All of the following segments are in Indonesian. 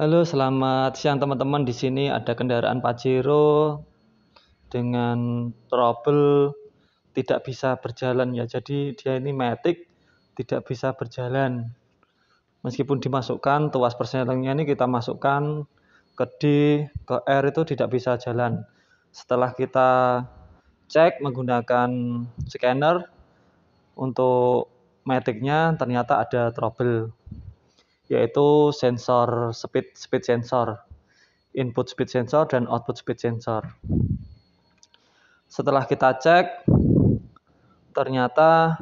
Halo, selamat siang teman-teman. Di sini ada kendaraan Pajero dengan trouble tidak bisa berjalan ya. Jadi dia ini matic tidak bisa berjalan. Meskipun dimasukkan tuas persenelingnya ini kita masukkan ke D, ke R itu tidak bisa jalan. Setelah kita cek menggunakan scanner untuk maticnya ternyata ada trouble yaitu sensor speed speed sensor, input speed sensor dan output speed sensor. Setelah kita cek, ternyata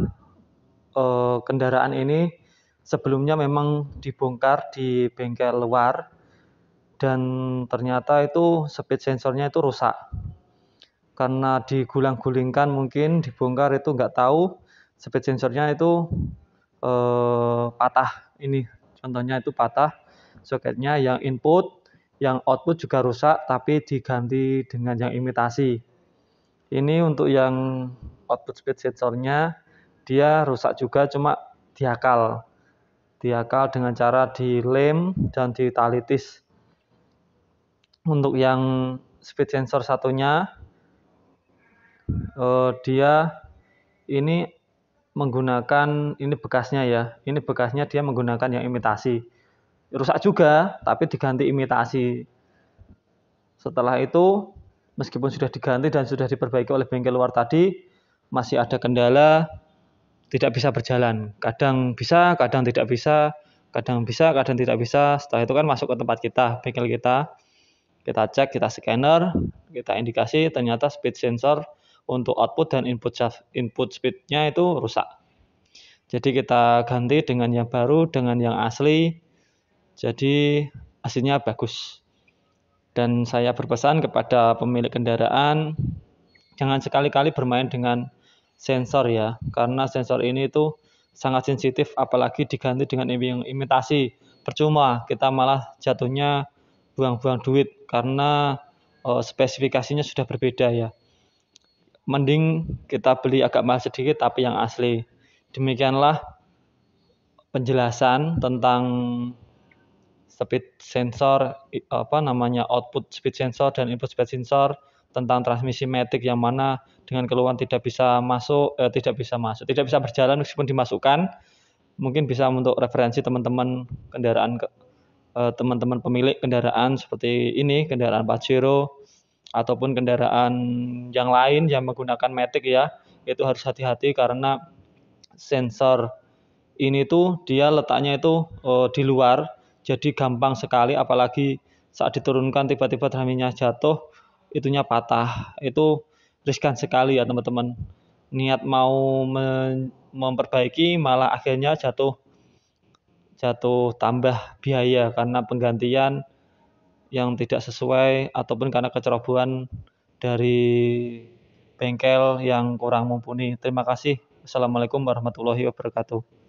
eh, kendaraan ini sebelumnya memang dibongkar di bengkel luar dan ternyata itu speed sensornya itu rusak karena digulang-gulingkan mungkin dibongkar itu nggak tahu speed sensornya itu eh, patah ini Contohnya itu patah soketnya yang input, yang output juga rusak tapi diganti dengan yang imitasi. Ini untuk yang output speed sensornya dia rusak juga cuma diakal. Diakal dengan cara dilem dan ditalitis. Untuk yang speed sensor satunya eh, dia ini menggunakan ini bekasnya ya. Ini bekasnya dia menggunakan yang imitasi. Rusak juga, tapi diganti imitasi. Setelah itu, meskipun sudah diganti dan sudah diperbaiki oleh bengkel luar tadi, masih ada kendala tidak bisa berjalan. Kadang bisa, kadang tidak bisa, kadang bisa, kadang tidak bisa. Setelah itu kan masuk ke tempat kita, bengkel kita. Kita cek, kita scanner, kita indikasi ternyata speed sensor untuk output dan input input speednya itu rusak. Jadi kita ganti dengan yang baru dengan yang asli. Jadi hasilnya bagus. Dan saya berpesan kepada pemilik kendaraan jangan sekali-kali bermain dengan sensor ya, karena sensor ini itu sangat sensitif apalagi diganti dengan yang imitasi. Percuma kita malah jatuhnya buang-buang duit karena eh, spesifikasinya sudah berbeda ya mending kita beli agak mahal sedikit tapi yang asli. Demikianlah penjelasan tentang speed sensor apa namanya output speed sensor dan input speed sensor tentang transmisi metik yang mana dengan keluhan tidak bisa masuk eh, tidak bisa masuk tidak bisa berjalan meskipun dimasukkan mungkin bisa untuk referensi teman-teman kendaraan eh, teman-teman pemilik kendaraan seperti ini kendaraan Pajero ataupun kendaraan yang lain yang menggunakan Metik ya itu harus hati-hati karena sensor ini tuh dia letaknya itu e, di luar jadi gampang sekali apalagi saat diturunkan tiba-tiba draminya jatuh itunya patah itu riskan sekali ya teman-teman niat mau memperbaiki malah akhirnya jatuh jatuh tambah biaya karena penggantian yang tidak sesuai ataupun karena kecerobohan dari bengkel yang kurang mumpuni. Terima kasih. Assalamualaikum warahmatullahi wabarakatuh.